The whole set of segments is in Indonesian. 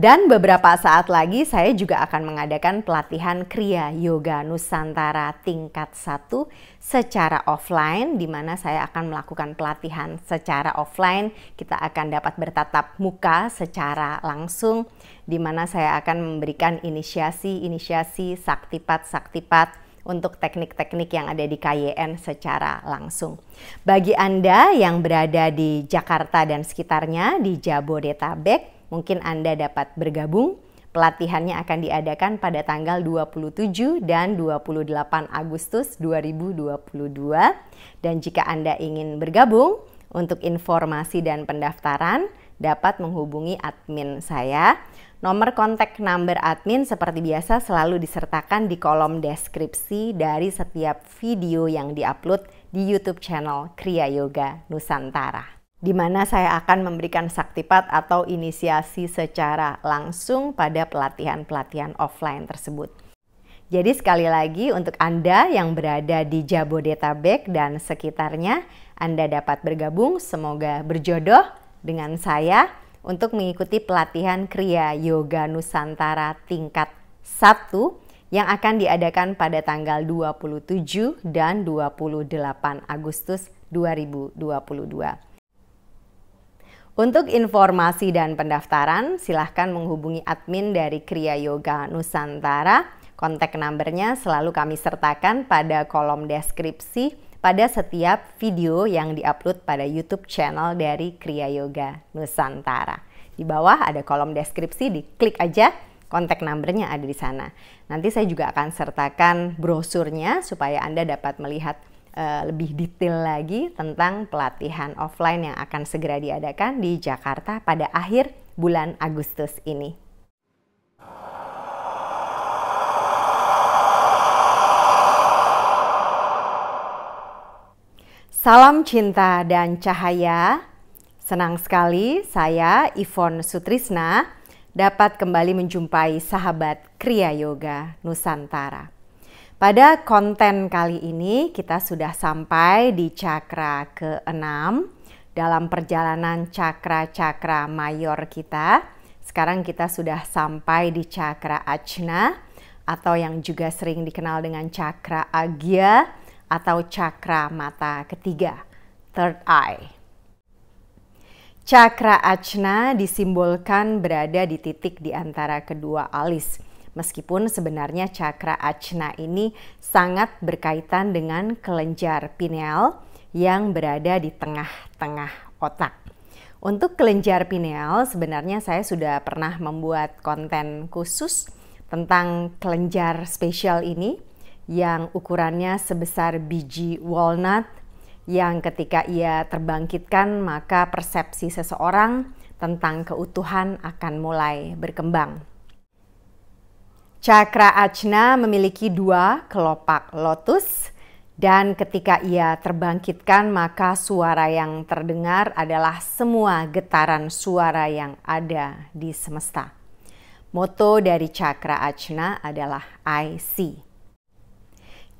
Dan beberapa saat lagi saya juga akan mengadakan pelatihan Kriya Yoga Nusantara tingkat 1 secara offline di mana saya akan melakukan pelatihan secara offline. Kita akan dapat bertatap muka secara langsung di mana saya akan memberikan inisiasi-inisiasi saktipat-saktipat untuk teknik-teknik yang ada di KYN secara langsung. Bagi Anda yang berada di Jakarta dan sekitarnya di Jabodetabek, mungkin Anda dapat bergabung. Pelatihannya akan diadakan pada tanggal 27 dan 28 Agustus 2022. Dan jika Anda ingin bergabung, untuk informasi dan pendaftaran dapat menghubungi admin saya. Nomor kontak number admin seperti biasa selalu disertakan di kolom deskripsi dari setiap video yang diupload di YouTube channel Kriya Yoga Nusantara di mana saya akan memberikan saktipat atau inisiasi secara langsung pada pelatihan-pelatihan offline tersebut. Jadi sekali lagi untuk Anda yang berada di Jabodetabek dan sekitarnya, Anda dapat bergabung, semoga berjodoh dengan saya untuk mengikuti pelatihan Kriya Yoga Nusantara tingkat 1 yang akan diadakan pada tanggal 27 dan 28 Agustus 2022. Untuk informasi dan pendaftaran, silahkan menghubungi admin dari Kriya Yoga Nusantara. Kontak numbernya selalu kami sertakan pada kolom deskripsi pada setiap video yang diupload pada YouTube channel dari Kriya Yoga Nusantara. Di bawah ada kolom deskripsi, diklik aja kontak numbernya ada di sana. Nanti saya juga akan sertakan brosurnya supaya Anda dapat melihat Eh, lebih detail lagi tentang pelatihan offline yang akan segera diadakan di Jakarta pada akhir bulan Agustus ini. Salam cinta dan cahaya. Senang sekali saya Ivon Sutrisna dapat kembali menjumpai sahabat Kriya Yoga Nusantara. Pada konten kali ini kita sudah sampai di cakra ke-6 dalam perjalanan cakra-cakra mayor kita. Sekarang kita sudah sampai di cakra ajna atau yang juga sering dikenal dengan cakra agya atau cakra mata ketiga, third eye. Cakra ajna disimbolkan berada di titik di antara kedua alis Meskipun sebenarnya cakra acna ini sangat berkaitan dengan kelenjar pineal yang berada di tengah-tengah otak. Untuk kelenjar pineal sebenarnya saya sudah pernah membuat konten khusus tentang kelenjar spesial ini yang ukurannya sebesar biji walnut yang ketika ia terbangkitkan maka persepsi seseorang tentang keutuhan akan mulai berkembang. Cakra Ajna memiliki dua kelopak lotus dan ketika ia terbangkitkan maka suara yang terdengar adalah semua getaran suara yang ada di semesta. Moto dari Cakra Ajna adalah I see.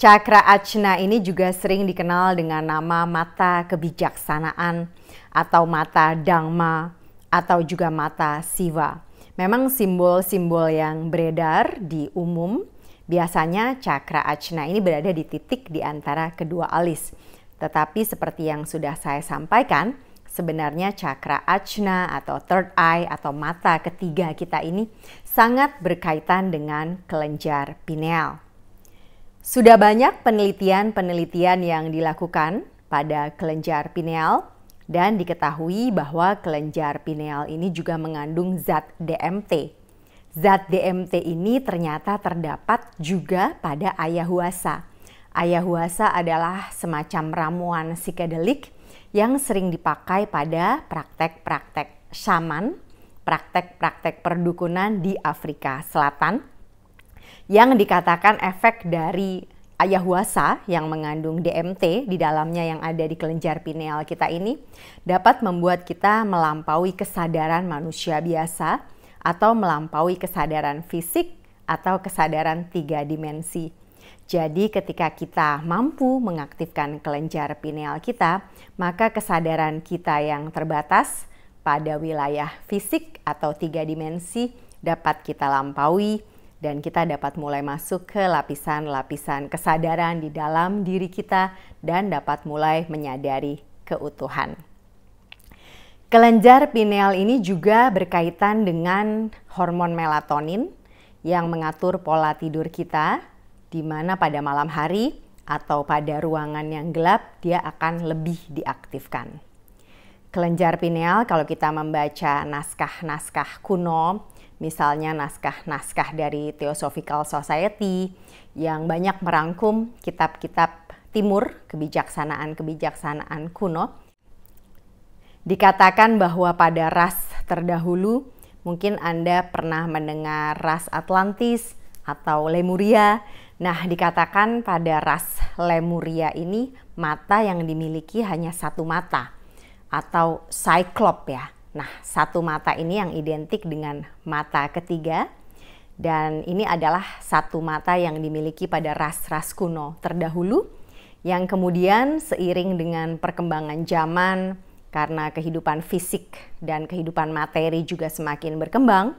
Cakra Ajna ini juga sering dikenal dengan nama mata kebijaksanaan atau mata Dhamma atau juga mata Siva. Memang simbol-simbol yang beredar di umum biasanya cakra acna ini berada di titik di antara kedua alis. Tetapi seperti yang sudah saya sampaikan, sebenarnya cakra acna atau third eye atau mata ketiga kita ini sangat berkaitan dengan kelenjar pineal. Sudah banyak penelitian-penelitian yang dilakukan pada kelenjar pineal dan diketahui bahwa kelenjar pineal ini juga mengandung zat DMT. Zat DMT ini ternyata terdapat juga pada ayahuasca. Ayahuasca adalah semacam ramuan psikedelik yang sering dipakai pada praktek-praktek shaman, praktek-praktek perdukunan di Afrika Selatan yang dikatakan efek dari ayahuasa yang mengandung DMT di dalamnya yang ada di kelenjar pineal kita ini dapat membuat kita melampaui kesadaran manusia biasa atau melampaui kesadaran fisik atau kesadaran tiga dimensi. Jadi ketika kita mampu mengaktifkan kelenjar pineal kita, maka kesadaran kita yang terbatas pada wilayah fisik atau tiga dimensi dapat kita lampaui dan kita dapat mulai masuk ke lapisan-lapisan kesadaran di dalam diri kita dan dapat mulai menyadari keutuhan. Kelenjar pineal ini juga berkaitan dengan hormon melatonin yang mengatur pola tidur kita di mana pada malam hari atau pada ruangan yang gelap dia akan lebih diaktifkan. Kelenjar pineal kalau kita membaca naskah-naskah kuno misalnya naskah-naskah dari Theosophical Society yang banyak merangkum kitab-kitab timur, kebijaksanaan-kebijaksanaan kuno. Dikatakan bahwa pada ras terdahulu, mungkin Anda pernah mendengar ras Atlantis atau Lemuria. Nah, dikatakan pada ras Lemuria ini mata yang dimiliki hanya satu mata atau cyclop ya Nah, satu mata ini yang identik dengan mata ketiga dan ini adalah satu mata yang dimiliki pada ras-ras kuno terdahulu yang kemudian seiring dengan perkembangan zaman karena kehidupan fisik dan kehidupan materi juga semakin berkembang,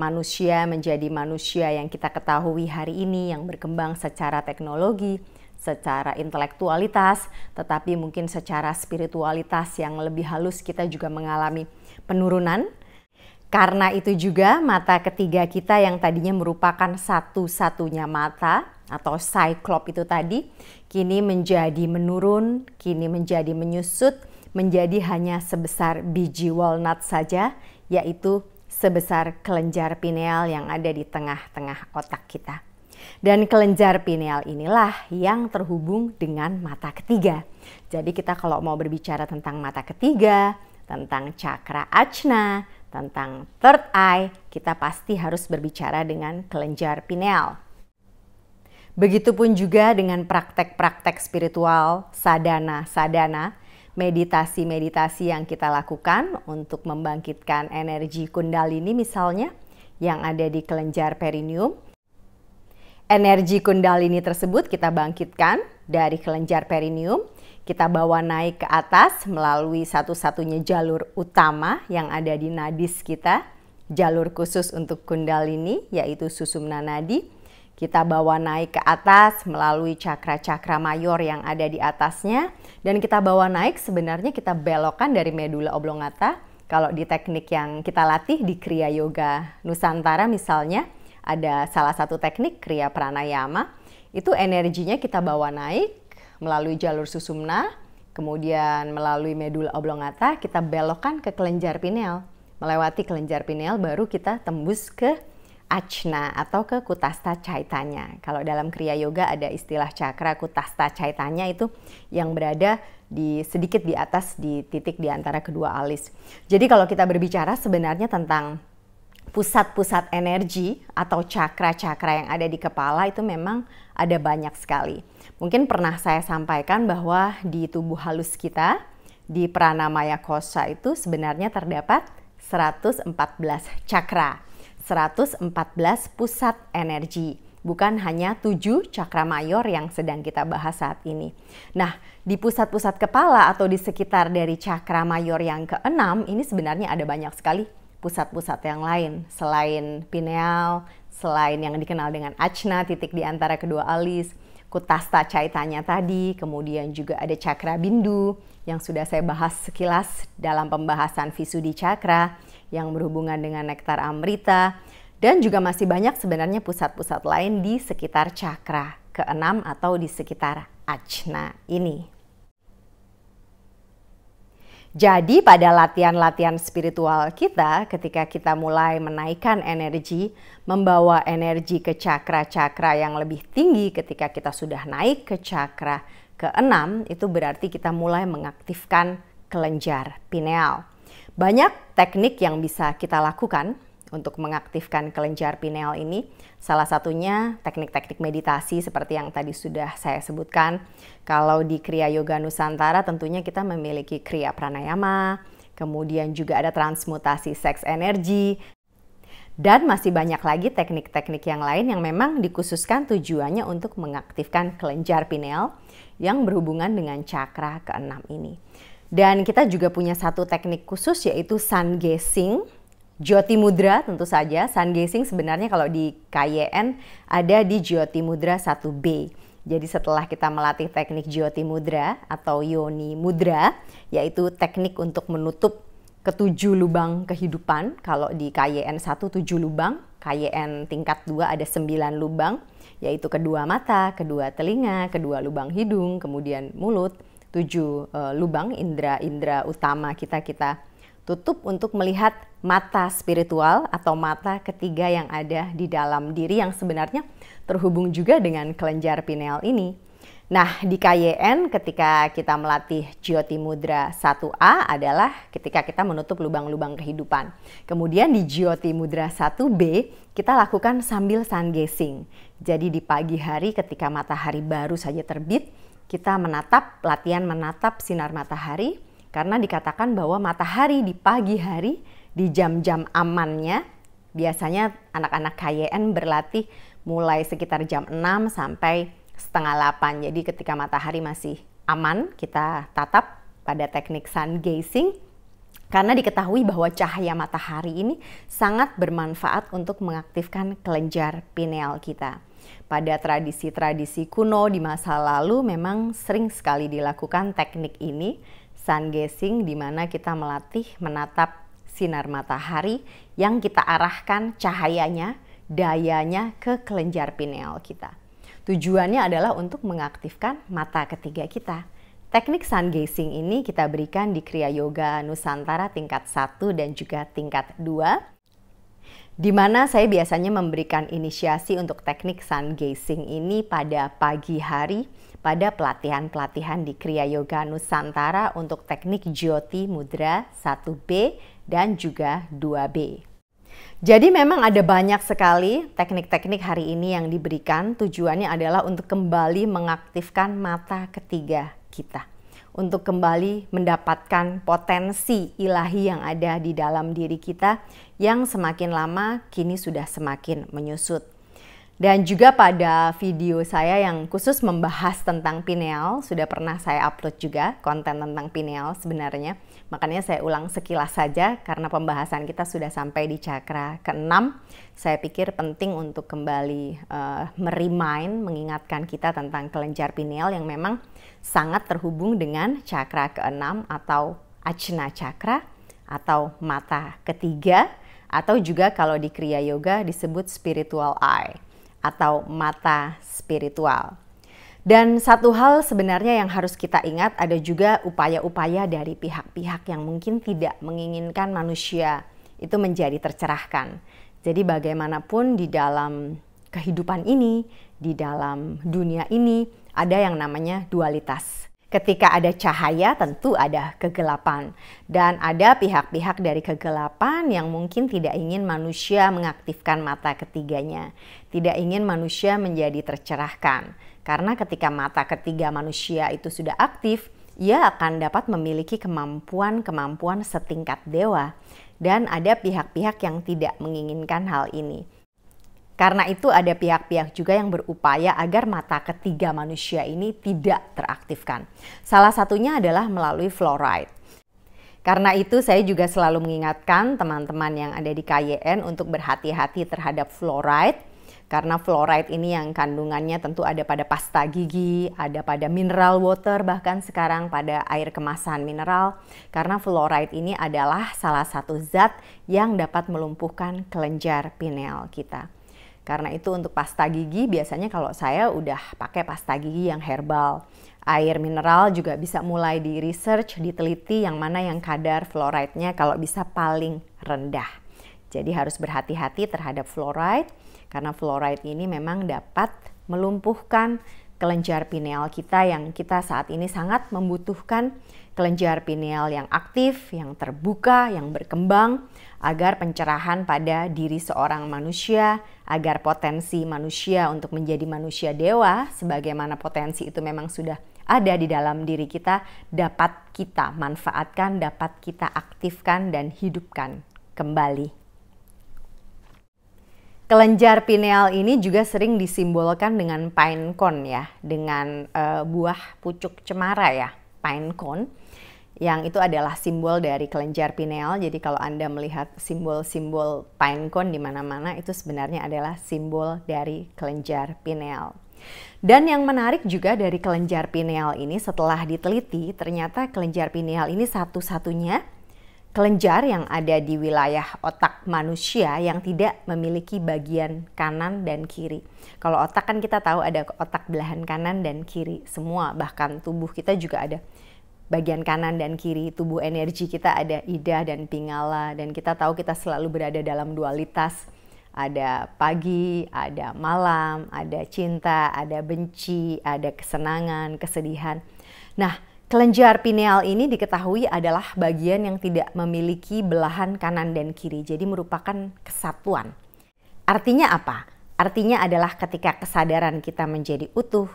manusia menjadi manusia yang kita ketahui hari ini yang berkembang secara teknologi, secara intelektualitas, tetapi mungkin secara spiritualitas yang lebih halus kita juga mengalami penurunan. Karena itu juga mata ketiga kita yang tadinya merupakan satu-satunya mata atau cyclop itu tadi, kini menjadi menurun, kini menjadi menyusut, menjadi hanya sebesar biji walnut saja, yaitu sebesar kelenjar pineal yang ada di tengah-tengah otak kita. Dan kelenjar pineal inilah yang terhubung dengan mata ketiga. Jadi kita kalau mau berbicara tentang mata ketiga, tentang cakra ajna, tentang third eye, kita pasti harus berbicara dengan kelenjar pineal. Begitupun juga dengan praktek-praktek spiritual, sadana-sadana, meditasi-meditasi yang kita lakukan untuk membangkitkan energi kundalini misalnya yang ada di kelenjar perineum. Energi kundalini tersebut kita bangkitkan dari kelenjar perineum kita bawa naik ke atas melalui satu-satunya jalur utama yang ada di nadis kita, jalur khusus untuk kundalini yaitu susumna nadi. Kita bawa naik ke atas melalui cakra-cakra mayor yang ada di atasnya dan kita bawa naik sebenarnya kita belokan dari medula oblongata. Kalau di teknik yang kita latih di Kriya Yoga Nusantara misalnya ada salah satu teknik Kriya Pranayama itu energinya kita bawa naik melalui jalur susumna, kemudian melalui medula oblongata, kita belokkan ke kelenjar pineal. Melewati kelenjar pineal baru kita tembus ke ajna atau ke kutasta caitanya. Kalau dalam kriya yoga ada istilah cakra kutasta caitanya itu yang berada di sedikit di atas di titik di antara kedua alis. Jadi kalau kita berbicara sebenarnya tentang pusat-pusat energi atau cakra-cakra yang ada di kepala itu memang ada banyak sekali. Mungkin pernah saya sampaikan bahwa di tubuh halus kita, di pranamaya kosa itu sebenarnya terdapat 114 cakra, 114 pusat energi bukan hanya tujuh cakra mayor yang sedang kita bahas saat ini. Nah, di pusat-pusat kepala atau di sekitar dari cakra mayor yang keenam, ini sebenarnya ada banyak sekali pusat-pusat yang lain selain pineal, selain yang dikenal dengan Achna, titik di antara kedua alis, Kutasta Caitanya tadi, kemudian juga ada Cakra Bindu yang sudah saya bahas sekilas dalam pembahasan Visudi Cakra yang berhubungan dengan Nektar Amrita dan juga masih banyak sebenarnya pusat-pusat lain di sekitar cakra keenam atau di sekitar Achna ini. Jadi pada latihan-latihan spiritual kita ketika kita mulai menaikkan energi, membawa energi ke cakra-cakra yang lebih tinggi ketika kita sudah naik ke cakra keenam, itu berarti kita mulai mengaktifkan kelenjar pineal. Banyak teknik yang bisa kita lakukan untuk mengaktifkan kelenjar pineal ini. Salah satunya teknik-teknik meditasi seperti yang tadi sudah saya sebutkan. Kalau di Kriya Yoga Nusantara tentunya kita memiliki Kriya Pranayama, kemudian juga ada transmutasi seks energi, dan masih banyak lagi teknik-teknik yang lain yang memang dikhususkan tujuannya untuk mengaktifkan kelenjar pineal yang berhubungan dengan cakra keenam ini. Dan kita juga punya satu teknik khusus yaitu sun gazing Jyoti Mudra tentu saja, sun gazing sebenarnya kalau di KYN ada di Jyoti Mudra 1B. Jadi setelah kita melatih teknik Jyoti Mudra atau Yoni Mudra, yaitu teknik untuk menutup ketujuh lubang kehidupan. Kalau di KYN 1 tujuh lubang, KYN tingkat 2 ada 9 lubang, yaitu kedua mata, kedua telinga, kedua lubang hidung, kemudian mulut, tujuh uh, lubang indera-indera utama kita kita tutup untuk melihat mata spiritual atau mata ketiga yang ada di dalam diri yang sebenarnya terhubung juga dengan kelenjar pineal ini. Nah, di KYN ketika kita melatih Jyoti Mudra 1A adalah ketika kita menutup lubang-lubang kehidupan. Kemudian di Jyoti Mudra 1B kita lakukan sambil sun gazing. Jadi di pagi hari ketika matahari baru saja terbit, kita menatap latihan menatap sinar matahari karena dikatakan bahwa matahari di pagi hari, di jam-jam amannya, biasanya anak-anak KYN berlatih mulai sekitar jam 6 sampai setengah 8. Jadi ketika matahari masih aman, kita tatap pada teknik sun gazing. Karena diketahui bahwa cahaya matahari ini sangat bermanfaat untuk mengaktifkan kelenjar pineal kita. Pada tradisi-tradisi kuno di masa lalu memang sering sekali dilakukan teknik ini sun gazing di mana kita melatih menatap sinar matahari yang kita arahkan cahayanya, dayanya ke kelenjar pineal kita. Tujuannya adalah untuk mengaktifkan mata ketiga kita. Teknik sun gazing ini kita berikan di Kriya Yoga Nusantara tingkat 1 dan juga tingkat 2 di mana saya biasanya memberikan inisiasi untuk teknik sun gazing ini pada pagi hari pada pelatihan-pelatihan di Kriya Yoga Nusantara untuk teknik Jyoti Mudra 1B dan juga 2B. Jadi memang ada banyak sekali teknik-teknik hari ini yang diberikan tujuannya adalah untuk kembali mengaktifkan mata ketiga kita. Untuk kembali mendapatkan potensi ilahi yang ada di dalam diri kita yang semakin lama kini sudah semakin menyusut. Dan juga pada video saya yang khusus membahas tentang pineal, sudah pernah saya upload juga konten tentang pineal sebenarnya. Makanya saya ulang sekilas saja karena pembahasan kita sudah sampai di cakra ke-6. Saya pikir penting untuk kembali uh, eh, merimain, mengingatkan kita tentang kelenjar pineal yang memang sangat terhubung dengan cakra ke-6 atau Achna cakra atau mata ketiga atau juga kalau di Kriya Yoga disebut spiritual eye atau mata spiritual. Dan satu hal sebenarnya yang harus kita ingat ada juga upaya-upaya dari pihak-pihak yang mungkin tidak menginginkan manusia itu menjadi tercerahkan. Jadi bagaimanapun di dalam kehidupan ini, di dalam dunia ini ada yang namanya dualitas. Ketika ada cahaya, tentu ada kegelapan, dan ada pihak-pihak dari kegelapan yang mungkin tidak ingin manusia mengaktifkan mata ketiganya, tidak ingin manusia menjadi tercerahkan, karena ketika mata ketiga manusia itu sudah aktif, ia akan dapat memiliki kemampuan-kemampuan setingkat dewa, dan ada pihak-pihak yang tidak menginginkan hal ini. Karena itu ada pihak-pihak juga yang berupaya agar mata ketiga manusia ini tidak teraktifkan. Salah satunya adalah melalui fluoride. Karena itu saya juga selalu mengingatkan teman-teman yang ada di KYN untuk berhati-hati terhadap fluoride karena fluoride ini yang kandungannya tentu ada pada pasta gigi, ada pada mineral water, bahkan sekarang pada air kemasan mineral. Karena fluoride ini adalah salah satu zat yang dapat melumpuhkan kelenjar pineal kita. Karena itu untuk pasta gigi biasanya kalau saya udah pakai pasta gigi yang herbal. Air mineral juga bisa mulai di research, diteliti yang mana yang kadar fluoride-nya kalau bisa paling rendah. Jadi harus berhati-hati terhadap fluoride karena fluoride ini memang dapat melumpuhkan kelenjar pineal kita yang kita saat ini sangat membutuhkan kelenjar pineal yang aktif, yang terbuka, yang berkembang agar pencerahan pada diri seorang manusia agar potensi manusia untuk menjadi manusia dewa, sebagaimana potensi itu memang sudah ada di dalam diri kita, dapat kita manfaatkan, dapat kita aktifkan, dan hidupkan kembali. Kelenjar pineal ini juga sering disimbolkan dengan pine cone ya, dengan e, buah pucuk cemara ya, pine cone yang itu adalah simbol dari kelenjar pineal. Jadi kalau Anda melihat simbol-simbol pinecone di mana-mana itu sebenarnya adalah simbol dari kelenjar pineal. Dan yang menarik juga dari kelenjar pineal ini setelah diteliti ternyata kelenjar pineal ini satu-satunya kelenjar yang ada di wilayah otak manusia yang tidak memiliki bagian kanan dan kiri. Kalau otak kan kita tahu ada otak belahan kanan dan kiri semua bahkan tubuh kita juga ada bagian kanan dan kiri tubuh energi kita ada ida dan pingala dan kita tahu kita selalu berada dalam dualitas ada pagi, ada malam, ada cinta, ada benci, ada kesenangan, kesedihan. Nah, kelenjar pineal ini diketahui adalah bagian yang tidak memiliki belahan kanan dan kiri, jadi merupakan kesatuan. Artinya apa? Artinya adalah ketika kesadaran kita menjadi utuh,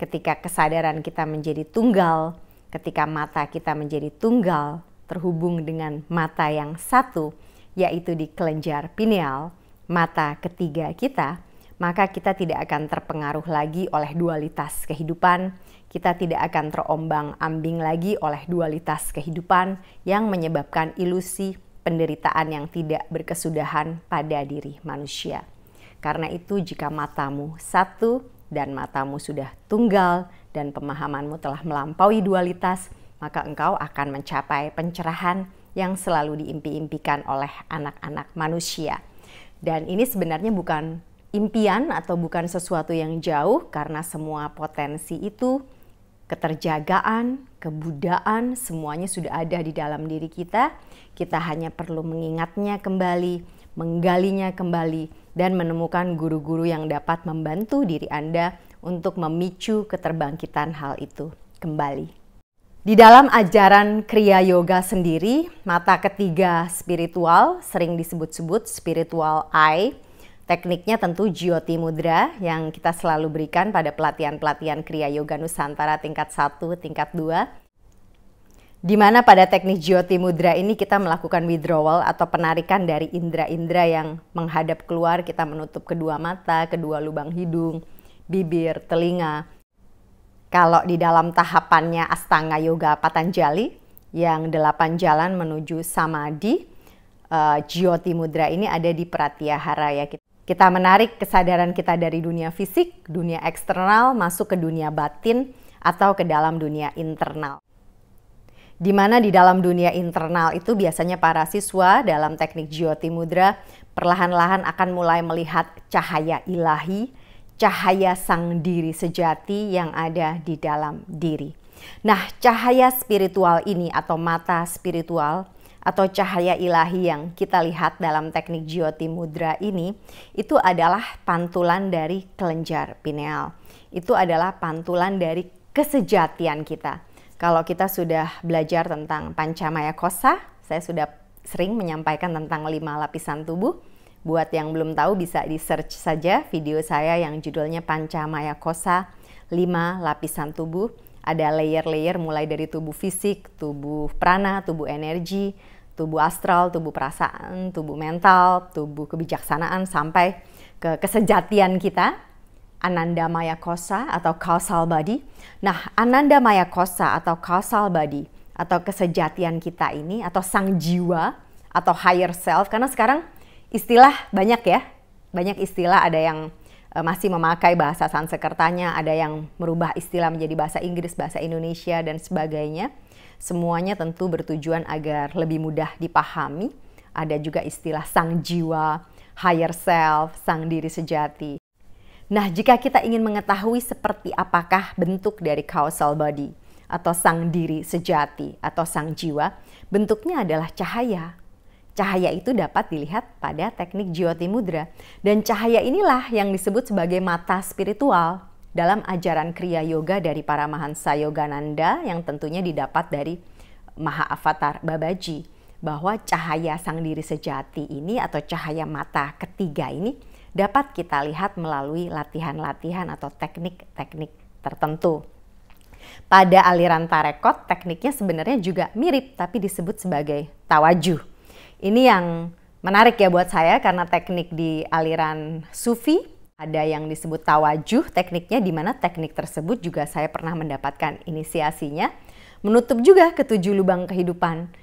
ketika kesadaran kita menjadi tunggal, ketika mata kita menjadi tunggal terhubung dengan mata yang satu, yaitu di kelenjar pineal, mata ketiga kita, maka kita tidak akan terpengaruh lagi oleh dualitas kehidupan. Kita tidak akan terombang-ambing lagi oleh dualitas kehidupan yang menyebabkan ilusi penderitaan yang tidak berkesudahan pada diri manusia. Karena itu, jika matamu satu dan matamu sudah tunggal, dan pemahamanmu telah melampaui dualitas, maka engkau akan mencapai pencerahan yang selalu diimpi-impikan oleh anak-anak manusia. Dan ini sebenarnya bukan impian atau bukan sesuatu yang jauh karena semua potensi itu keterjagaan, kebudaan, semuanya sudah ada di dalam diri kita. Kita hanya perlu mengingatnya kembali, menggalinya kembali, dan menemukan guru-guru yang dapat membantu diri Anda untuk memicu keterbangkitan hal itu kembali. Di dalam ajaran Kriya Yoga sendiri, mata ketiga spiritual sering disebut-sebut spiritual eye. Tekniknya tentu Jyoti Mudra yang kita selalu berikan pada pelatihan-pelatihan Kriya Yoga Nusantara tingkat 1, tingkat 2 di mana pada teknik Jyoti Mudra ini kita melakukan withdrawal atau penarikan dari indera-indera yang menghadap keluar, kita menutup kedua mata, kedua lubang hidung, bibir, telinga. Kalau di dalam tahapannya Astanga Yoga Patanjali yang delapan jalan menuju Samadhi, uh, eh, Jyoti Mudra ini ada di Pratyahara ya. Kita menarik kesadaran kita dari dunia fisik, dunia eksternal, masuk ke dunia batin, atau ke dalam dunia internal. Di mana di dalam dunia internal itu biasanya para siswa dalam teknik Jyoti Mudra perlahan-lahan akan mulai melihat cahaya ilahi cahaya sang diri sejati yang ada di dalam diri. Nah, cahaya spiritual ini atau mata spiritual atau cahaya ilahi yang kita lihat dalam teknik Jyoti Mudra ini itu adalah pantulan dari kelenjar pineal. Itu adalah pantulan dari kesejatian kita. Kalau kita sudah belajar tentang pancamaya kosa, saya sudah sering menyampaikan tentang lima lapisan tubuh. Buat yang belum tahu bisa di search saja video saya yang judulnya Pancamaya Kosa 5 lapisan tubuh. Ada layer-layer mulai dari tubuh fisik, tubuh prana, tubuh energi, tubuh astral, tubuh perasaan, tubuh mental, tubuh kebijaksanaan sampai ke kesejatian kita Ananda Maya Kosa atau Kausal Body. Nah, Ananda Maya Kosa atau Kausal Body atau kesejatian kita ini atau sang jiwa atau higher self karena sekarang istilah banyak ya, banyak istilah ada yang eh, masih memakai bahasa Sansekertanya, ada yang merubah istilah menjadi bahasa Inggris, bahasa Indonesia, dan sebagainya. Semuanya tentu bertujuan agar lebih mudah dipahami. Ada juga istilah sang jiwa, higher self, sang diri sejati. Nah, jika kita ingin mengetahui seperti apakah bentuk dari causal body atau sang diri sejati atau sang jiwa, bentuknya adalah cahaya, Cahaya itu dapat dilihat pada teknik jyoti mudra dan cahaya inilah yang disebut sebagai mata spiritual dalam ajaran Kriya Yoga dari para Mahansa Yogananda yang tentunya didapat dari Maha Avatar Babaji bahwa cahaya sang diri sejati ini atau cahaya mata ketiga ini dapat kita lihat melalui latihan-latihan atau teknik-teknik tertentu. Pada aliran tarekot, tekniknya sebenarnya juga mirip tapi disebut sebagai tawajuh ini yang menarik ya buat saya karena teknik di aliran sufi ada yang disebut tawajuh tekniknya di mana teknik tersebut juga saya pernah mendapatkan inisiasinya menutup juga ketujuh lubang kehidupan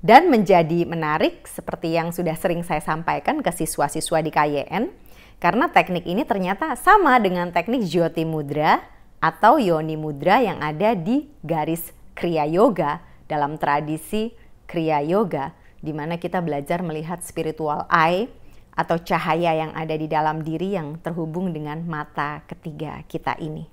dan menjadi menarik seperti yang sudah sering saya sampaikan ke siswa-siswa di KYN karena teknik ini ternyata sama dengan teknik Jyoti Mudra atau Yoni Mudra yang ada di garis Kriya Yoga dalam tradisi Kriya Yoga di mana kita belajar melihat spiritual eye atau cahaya yang ada di dalam diri yang terhubung dengan mata ketiga kita ini.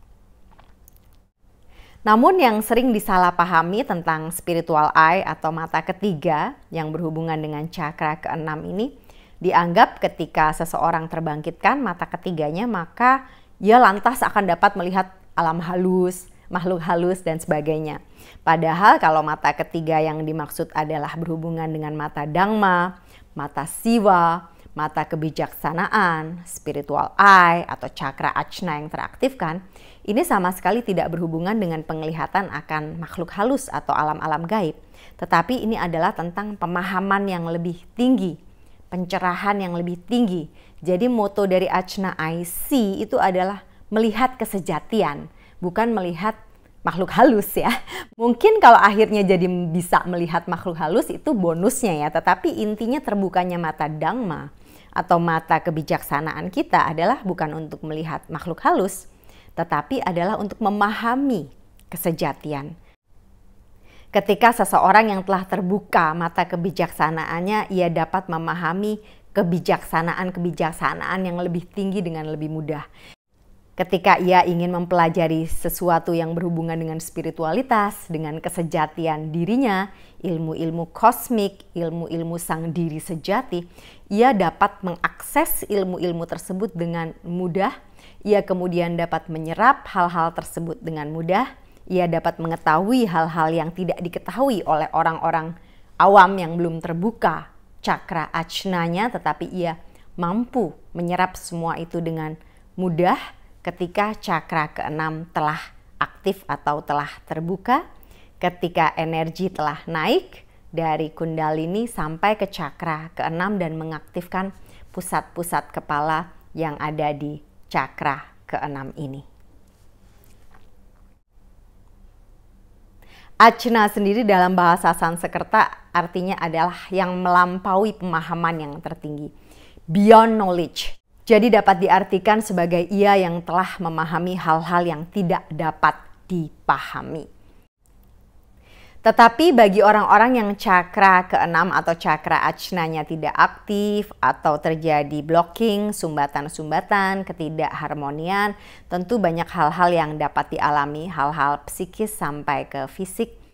Namun yang sering disalahpahami tentang spiritual eye atau mata ketiga yang berhubungan dengan cakra keenam ini dianggap ketika seseorang terbangkitkan mata ketiganya maka ia lantas akan dapat melihat alam halus, makhluk halus dan sebagainya. Padahal kalau mata ketiga yang dimaksud adalah berhubungan dengan mata dangma, mata siwa, mata kebijaksanaan, spiritual eye atau cakra ajna yang teraktifkan, ini sama sekali tidak berhubungan dengan penglihatan akan makhluk halus atau alam-alam gaib. Tetapi ini adalah tentang pemahaman yang lebih tinggi, pencerahan yang lebih tinggi. Jadi moto dari Ajna I see itu adalah melihat kesejatian, bukan melihat makhluk halus ya. Mungkin kalau akhirnya jadi bisa melihat makhluk halus itu bonusnya ya, tetapi intinya terbukanya mata dangma atau mata kebijaksanaan kita adalah bukan untuk melihat makhluk halus, tetapi adalah untuk memahami kesejatian. Ketika seseorang yang telah terbuka mata kebijaksanaannya, ia dapat memahami kebijaksanaan-kebijaksanaan yang lebih tinggi dengan lebih mudah ketika ia ingin mempelajari sesuatu yang berhubungan dengan spiritualitas, dengan kesejatian dirinya, ilmu-ilmu kosmik, ilmu-ilmu sang diri sejati, ia dapat mengakses ilmu-ilmu tersebut dengan mudah. Ia kemudian dapat menyerap hal-hal tersebut dengan mudah. Ia dapat mengetahui hal-hal yang tidak diketahui oleh orang-orang awam yang belum terbuka cakra acnanya, tetapi ia mampu menyerap semua itu dengan mudah ketika cakra keenam telah aktif atau telah terbuka, ketika energi telah naik dari kundalini sampai ke cakra keenam dan mengaktifkan pusat-pusat kepala yang ada di cakra keenam ini. Acna sendiri dalam bahasa Sanskerta artinya adalah yang melampaui pemahaman yang tertinggi. Beyond knowledge, jadi dapat diartikan sebagai ia yang telah memahami hal-hal yang tidak dapat dipahami. Tetapi bagi orang-orang yang cakra keenam atau cakra ajnanya tidak aktif atau terjadi blocking, sumbatan-sumbatan, ketidakharmonian, tentu banyak hal-hal yang dapat dialami, hal-hal psikis sampai ke fisik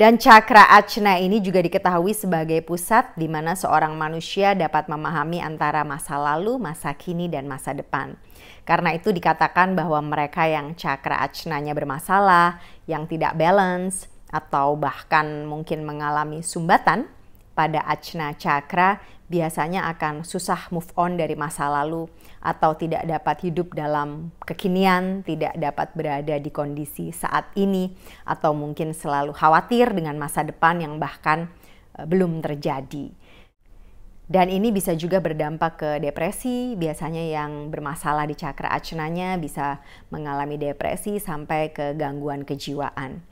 dan cakra acna ini juga diketahui sebagai pusat di mana seorang manusia dapat memahami antara masa lalu, masa kini, dan masa depan. Karena itu dikatakan bahwa mereka yang cakra acnanya bermasalah, yang tidak balance, atau bahkan mungkin mengalami sumbatan pada acna cakra biasanya akan susah move on dari masa lalu atau tidak dapat hidup dalam kekinian, tidak dapat berada di kondisi saat ini atau mungkin selalu khawatir dengan masa depan yang bahkan eh, belum terjadi. Dan ini bisa juga berdampak ke depresi, biasanya yang bermasalah di cakra acenanya bisa mengalami depresi sampai ke gangguan kejiwaan.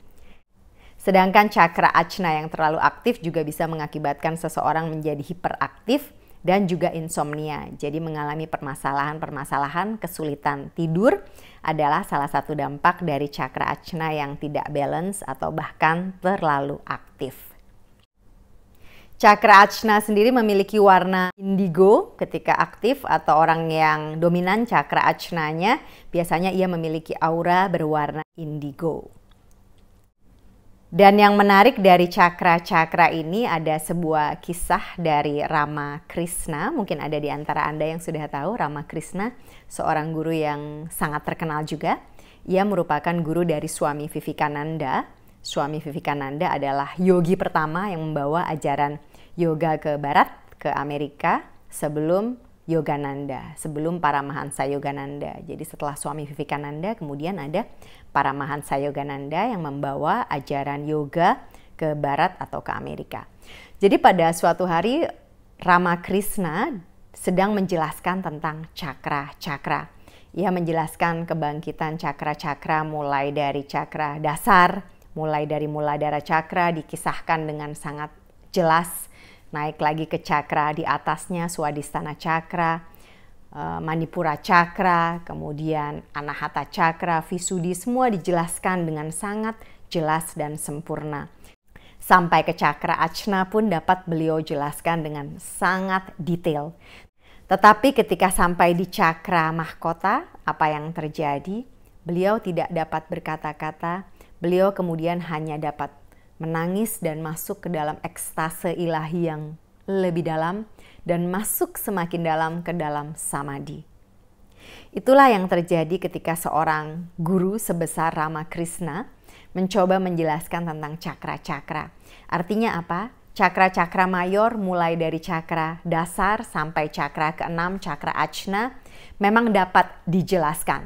Sedangkan cakra acna yang terlalu aktif juga bisa mengakibatkan seseorang menjadi hiperaktif dan juga insomnia. Jadi mengalami permasalahan-permasalahan kesulitan tidur adalah salah satu dampak dari cakra acna yang tidak balance atau bahkan terlalu aktif. Cakra acna sendiri memiliki warna indigo ketika aktif atau orang yang dominan cakra acnanya biasanya ia memiliki aura berwarna indigo. Dan yang menarik dari cakra-cakra ini ada sebuah kisah dari Rama Krishna. Mungkin ada di antara Anda yang sudah tahu Rama Krishna, seorang guru yang sangat terkenal juga. Ia merupakan guru dari suami Vivekananda. Suami Vivekananda adalah yogi pertama yang membawa ajaran yoga ke barat, ke Amerika sebelum Yogananda, sebelum para Mahansa Yogananda. Jadi setelah suami Vivekananda kemudian ada Para Paramahansa Yogananda yang membawa ajaran yoga ke barat atau ke Amerika. Jadi pada suatu hari Ramakrishna sedang menjelaskan tentang cakra-cakra. Ia menjelaskan kebangkitan cakra-cakra mulai dari cakra dasar, mulai dari muladara cakra dikisahkan dengan sangat jelas naik lagi ke cakra di atasnya Swadistana cakra Eh, Manipura Chakra, kemudian Anahata Chakra, Visudi, semua dijelaskan dengan sangat jelas dan sempurna. Sampai ke cakra Achna pun dapat beliau jelaskan dengan sangat detail. Tetapi ketika sampai di cakra Mahkota, apa yang terjadi? Beliau tidak dapat berkata-kata, beliau kemudian hanya dapat menangis dan masuk ke dalam ekstase ilahi yang lebih dalam, dan masuk semakin dalam ke dalam samadhi. Itulah yang terjadi ketika seorang guru sebesar Rama Krishna mencoba menjelaskan tentang cakra-cakra. Artinya apa? Cakra-cakra mayor mulai dari cakra dasar sampai cakra keenam, cakra ajna, memang dapat dijelaskan.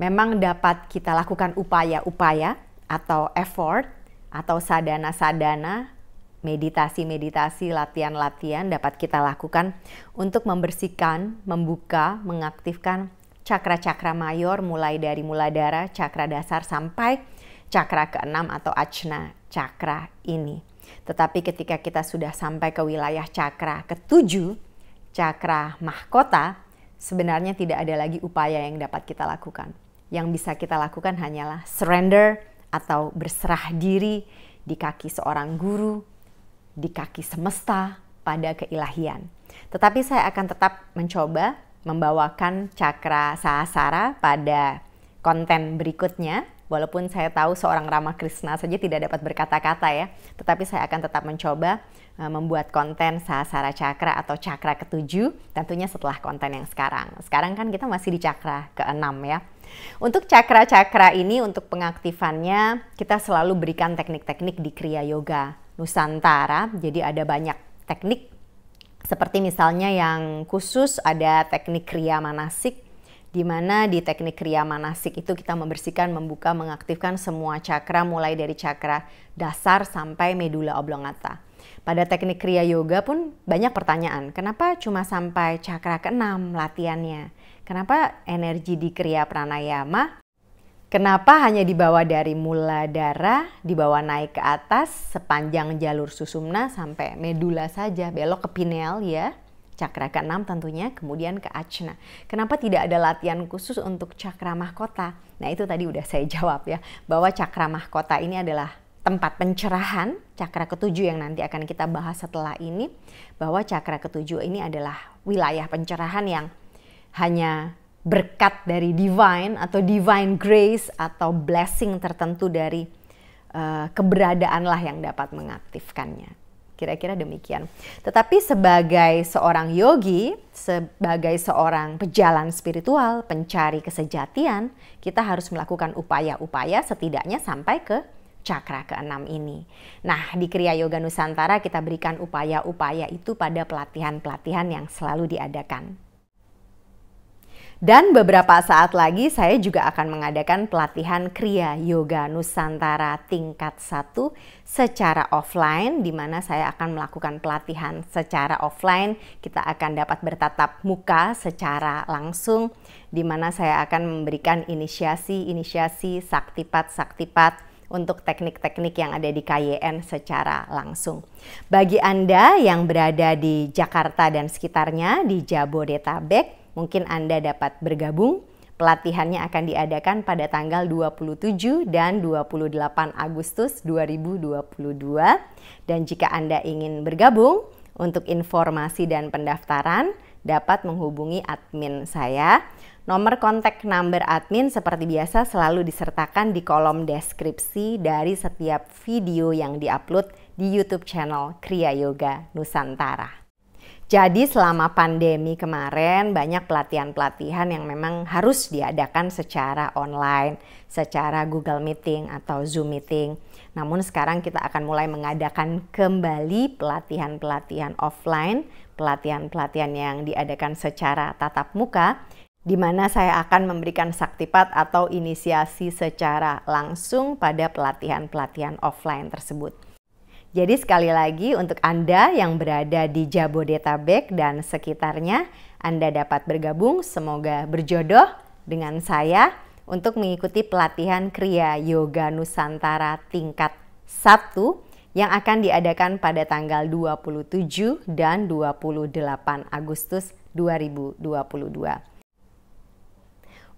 Memang dapat kita lakukan upaya-upaya atau effort atau sadana-sadana meditasi-meditasi, latihan-latihan dapat kita lakukan untuk membersihkan, membuka, mengaktifkan cakra-cakra mayor mulai dari muladara, cakra dasar sampai cakra keenam atau ajna cakra ini. Tetapi ketika kita sudah sampai ke wilayah cakra ketujuh, cakra mahkota, sebenarnya tidak ada lagi upaya yang dapat kita lakukan. Yang bisa kita lakukan hanyalah surrender atau berserah diri di kaki seorang guru, di kaki semesta pada keilahian. Tetapi saya akan tetap mencoba membawakan cakra sahasara pada konten berikutnya. Walaupun saya tahu seorang Rama Krishna saja tidak dapat berkata-kata ya, tetapi saya akan tetap mencoba e, membuat konten sahasara cakra atau cakra ketujuh, tentunya setelah konten yang sekarang. Sekarang kan kita masih di cakra keenam ya. Untuk cakra-cakra ini, untuk pengaktifannya, kita selalu berikan teknik-teknik di Kriya Yoga Nusantara. Jadi ada banyak teknik seperti misalnya yang khusus ada teknik kriya manasik di mana di teknik kriya manasik itu kita membersihkan, membuka, mengaktifkan semua cakra mulai dari cakra dasar sampai medula oblongata. Pada teknik kriya yoga pun banyak pertanyaan, kenapa cuma sampai cakra keenam latihannya? Kenapa energi di kriya pranayama Kenapa hanya dibawa dari mula darah, dibawa naik ke atas sepanjang jalur susumna sampai medula saja, belok ke pineal ya, cakra ke-6 tentunya, kemudian ke ajna. Kenapa tidak ada latihan khusus untuk cakra mahkota? Nah itu tadi udah saya jawab ya, bahwa cakra mahkota ini adalah tempat pencerahan, cakra ketujuh yang nanti akan kita bahas setelah ini, bahwa cakra ketujuh ini adalah wilayah pencerahan yang hanya berkat dari divine atau divine grace atau blessing tertentu dari uh, keberadaanlah yang dapat mengaktifkannya. Kira-kira demikian. Tetapi sebagai seorang yogi, sebagai seorang pejalan spiritual, pencari kesejatian, kita harus melakukan upaya-upaya setidaknya sampai ke cakra keenam ini. Nah, di Kriya Yoga Nusantara kita berikan upaya-upaya itu pada pelatihan-pelatihan yang selalu diadakan. Dan beberapa saat lagi saya juga akan mengadakan pelatihan Kriya Yoga Nusantara tingkat 1 secara offline di mana saya akan melakukan pelatihan secara offline. Kita akan dapat bertatap muka secara langsung di mana saya akan memberikan inisiasi-inisiasi saktipat-saktipat untuk teknik-teknik yang ada di KYN secara langsung. Bagi Anda yang berada di Jakarta dan sekitarnya di Jabodetabek, mungkin Anda dapat bergabung. Pelatihannya akan diadakan pada tanggal 27 dan 28 Agustus 2022. Dan jika Anda ingin bergabung, untuk informasi dan pendaftaran dapat menghubungi admin saya. Nomor kontak number admin seperti biasa selalu disertakan di kolom deskripsi dari setiap video yang diupload di YouTube channel Kriya Yoga Nusantara. Jadi selama pandemi kemarin banyak pelatihan-pelatihan yang memang harus diadakan secara online, secara Google Meeting atau Zoom Meeting. Namun sekarang kita akan mulai mengadakan kembali pelatihan-pelatihan offline, pelatihan-pelatihan yang diadakan secara tatap muka di mana saya akan memberikan saktipat atau inisiasi secara langsung pada pelatihan-pelatihan offline tersebut. Jadi sekali lagi untuk Anda yang berada di Jabodetabek dan sekitarnya, Anda dapat bergabung semoga berjodoh dengan saya untuk mengikuti pelatihan Kriya Yoga Nusantara tingkat 1 yang akan diadakan pada tanggal 27 dan 28 Agustus 2022.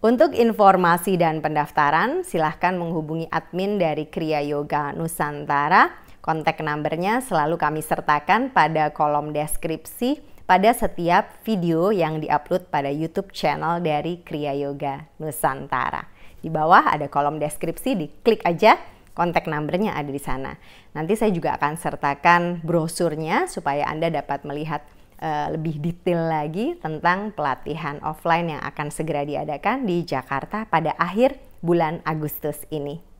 Untuk informasi dan pendaftaran, silahkan menghubungi admin dari Kriya Yoga Nusantara Kontak numbernya selalu kami sertakan pada kolom deskripsi pada setiap video yang diupload pada YouTube channel dari Kriya Yoga Nusantara. Di bawah ada kolom deskripsi, diklik aja kontak numbernya ada di sana. Nanti saya juga akan sertakan brosurnya supaya Anda dapat melihat eh, lebih detail lagi tentang pelatihan offline yang akan segera diadakan di Jakarta pada akhir bulan Agustus ini.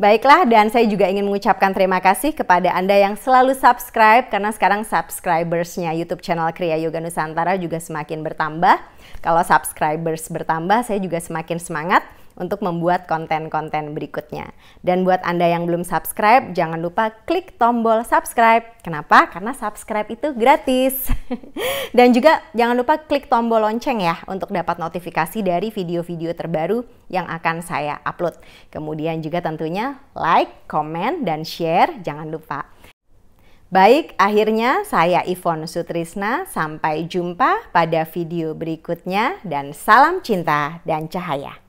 Baiklah, dan saya juga ingin mengucapkan terima kasih kepada Anda yang selalu subscribe, karena sekarang subscribersnya YouTube channel Kriya Yoga Nusantara juga semakin bertambah. Kalau subscribers bertambah, saya juga semakin semangat untuk membuat konten-konten berikutnya. Dan buat Anda yang belum subscribe, jangan lupa klik tombol subscribe. Kenapa? Karena subscribe itu gratis. Dan juga jangan lupa klik tombol lonceng ya untuk dapat notifikasi dari video-video terbaru yang akan saya upload. Kemudian juga tentunya like, comment, dan share. Jangan lupa. Baik, akhirnya saya Ivon Sutrisna. Sampai jumpa pada video berikutnya dan salam cinta dan cahaya.